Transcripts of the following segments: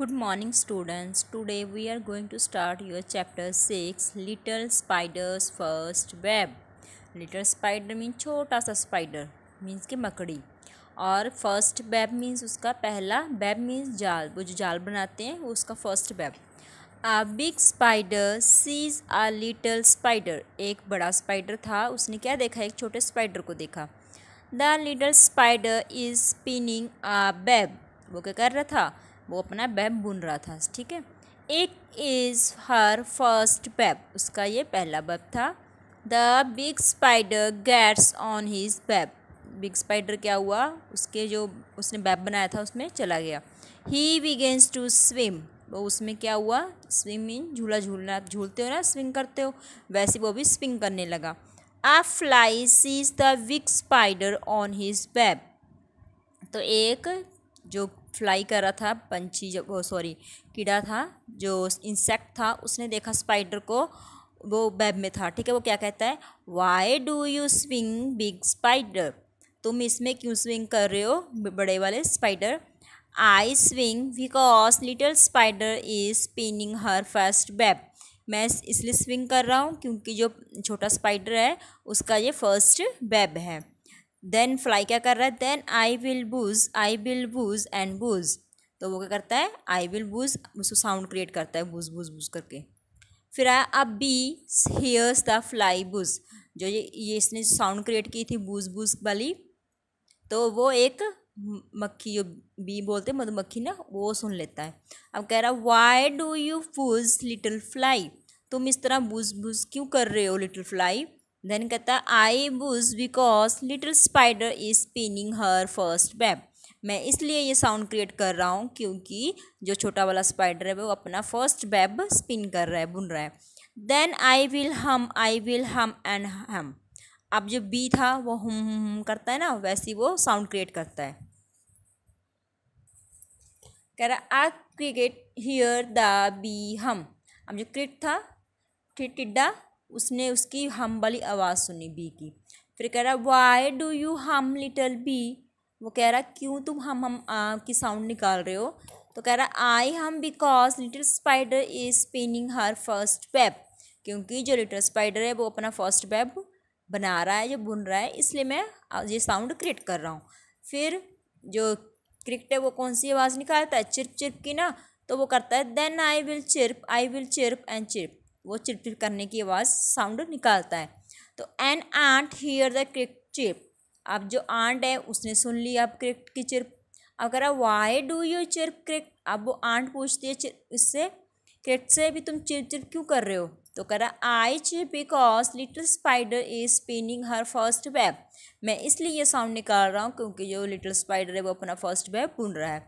good morning students today we are going to start your chapter six little spiders first web little spider mean छोटा सा spider means की मकड़ी और first web means उसका पहला web means जाल वो जो जाल बनाते हैं उसका first web a big spider sees a little spider एक बड़ा स्पाइडर था उसने क्या देखा एक छोटे स्पाइडर को देखा the little spider is spinning a web वो क्या कर रहा था वो अपना बैब बुन रहा था ठीक है एक इज़ हर फर्स्ट बैब उसका ये पहला बैब था the big spider gets on his web big spider क्या हुआ उसके जो उसने बैब बनाया था उसमें चला गया ही विगेंस टू स्विम वो उसमें क्या हुआ स्विम झूला झूलना झूलते हो ना स्विंग करते हो वैसे वो भी स्विंग करने लगा a fly sees the big spider on his web तो एक जो फ्लाई कर रहा था पंछी जब सॉरी कीड़ा था जो इंसेक्ट था उसने देखा स्पाइडर को वो वेब में था ठीक है वो क्या कहता है why do you swing big spider तुम इसमें क्यों स्विंग कर रहे हो बड़े वाले spider I swing because little spider is spinning her first web मैं इसलिए स्विंग कर रहा हूँ क्योंकि जो छोटा स्पाइडर है उसका ये फर्स्ट वेब है देन फ्लाई क्या कर रहा है then I will buzz I will buzz and buzz तो वो क्या करता है आई विल बूज उसको साउंड क्रिएट करता है बूज बूज बूज करके फिर आया अब bee hears the fly buzz जो ये ये इसने साउंड क्रिएट की थी बूज बूज वाली तो वो एक मक्खी जो बी बोलते मधुमक्खी मतलब ना वो सुन लेता है अब कह रहा why do you buzz little fly तुम इस तरह बूज बूज क्यों कर रहे हो लिटिल फ्लाई देन कहता I buzz because little spider is spinning her first web मैं इसलिए ये साउंड क्रिएट कर रहा हूँ क्योंकि जो छोटा वाला स्पाइडर है वो अपना फर्स्ट वेब स्पिन कर रहा है बुन रहा है देन आई विल हम आई विल हम एंड हम अब जो बी था वो हम हम करता है ना वैसे वो साउंड क्रिएट करता है कह रहा a cricket hear the bee hum अब जो क्रिट था टिड्डा उसने उसकी हम वाली आवाज़ सुनी बी की फिर कह रहा why do you hum little bee वो कह रहा क्यों तुम हम हम आ, की साउंड निकाल रहे हो तो कह रहा I hum because little spider is spinning her first web क्योंकि जो लिटिल स्पाइडर है वो अपना फर्स्ट वेब बना रहा है जो बुन रहा है इसलिए मैं ये साउंड क्रिएट कर रहा हूँ फिर जो क्रिकेट है वो कौन सी आवाज़ निकालता है चिरप चिरप की ना तो वो करता है then I will chirp I will chirp and chirp वो चिड़चिड़ करने की आवाज़ साउंड निकालता है तो an ant hear the cricket chirp अब जो आंट है उसने सुन ली अब क्रिक की चिप अगर अब वाई डू यू चिर क्रिक अब वो आंट पूछती है इससे क्रिक से भी तुम चिर चिर क्यों कर रहे हो तो कह रहा I chirp because little spider is spinning her first web मैं इसलिए ये साउंड निकाल रहा हूँ क्योंकि जो लिटिल स्पाइडर है वो अपना फर्स्ट वेब बुन रहा है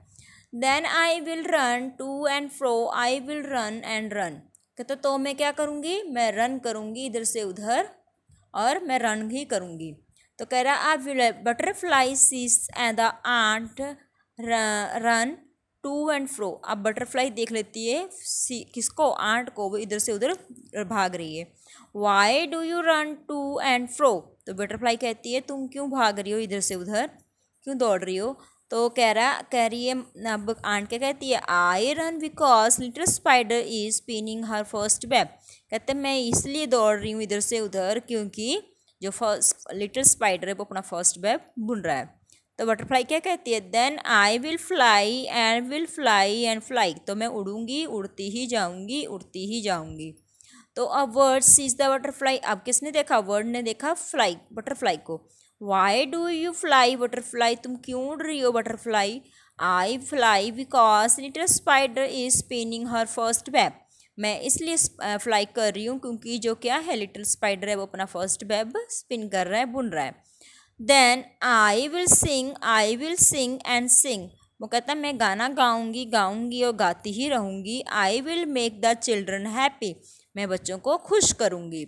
then I will run to and fro I will run and run कहते तो मैं क्या करूँगी मैं रन करूँगी इधर से उधर और मैं रन ही करूँगी तो कह रहा आप butterfly sees and the ant run to and fro आप बटरफ्लाई देख लेती है किसको आंट को वो इधर से उधर भाग रही है why do you run to and fro तो बटरफ्लाई कहती है तुम क्यों भाग रही हो इधर से उधर क्यों दौड़ रही हो तो कह रहा कह रही है अब आंट क्या कहती है I run because little spider is spinning her first web कहते मैं इसलिए दौड़ रही हूँ इधर से उधर क्योंकि जो फर्स्ट लिटिल स्पाइडर है वो अपना फर्स्ट वेब बुन रहा है तो बटरफ्लाई क्या कहती है then I will fly and will fly and fly तो मैं उड़ूंगी उड़ती ही जाऊंगी उड़ती ही जाऊंगी तो अब वर्ड सीज द बटरफ्लाई अब किसने देखा वर्ड ने देखा फ्लाई बटरफ्लाई को why do you fly butterfly तुम क्यों उड़ रही हो butterfly I fly because little spider is spinning her first web मैं इसलिए फ्लाई uh, कर रही हूँ क्योंकि जो क्या है लिटिल स्पाइडर है वो अपना फर्स्ट वेब स्पिन कर रहा है बुन रहा है then I will sing I will sing and sing वो कहता है मैं गाना गाऊंगी गाऊंगी और गाती ही रहूँगी I will make the children happy मैं बच्चों को खुश करूँगी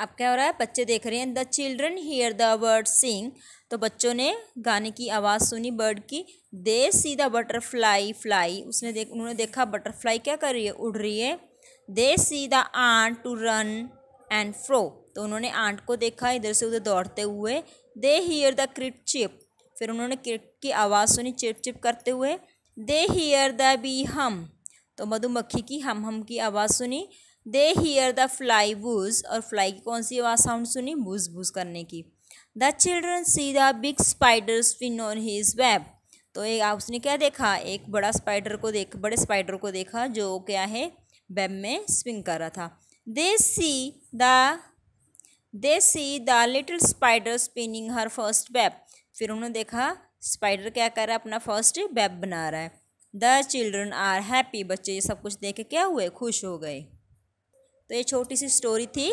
अब क्या हो रहा है बच्चे देख रहे हैं the children hear the bird sing तो बच्चों ने गाने की आवाज़ सुनी बर्ड की they see the butterfly fly उसने देख उन्होंने देखा बटरफ्लाई क्या कर रही है उड़ रही है they see the ant to run and fro तो उन्होंने आंट को देखा इधर से उधर दौड़ते हुए they hear the cricket chirp फिर उन्होंने क्रिट की आवाज़ सुनी चिप चिप करते हुए दे हीयर द बी हम तो मधुमक्खी की हम हम की आवाज़ सुनी they hear the fly buzz और फ्लाई की कौन सी आवाज़ साउंड सुनी बूज बूज करने की the children see the big spider spin on his web तो एक उसने क्या देखा एक बड़ा स्पाइडर को देख बड़े स्पाइडर को देखा जो क्या है वेब में स्पिन कर रहा था they see the they see the little spider spinning her first web फिर उन्होंने देखा स्पाइडर क्या कर रहा है अपना फर्स्ट वेब बना रहा है द चिल्ड्रन आर हैप्पी बच्चे ये सब कुछ देख के क्या हुए खुश हो गए तो ये छोटी सी स्टोरी थी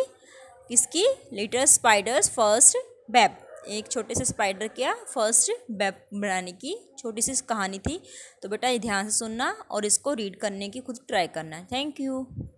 किसकी लिटल स्पाइडर्स फर्स्ट बैब एक छोटे से स्पाइडर क्या फर्स्ट बैब बनाने की छोटी सी कहानी थी तो बेटा ये ध्यान से सुनना और इसको रीड करने की खुद ट्राई करना थैंक यू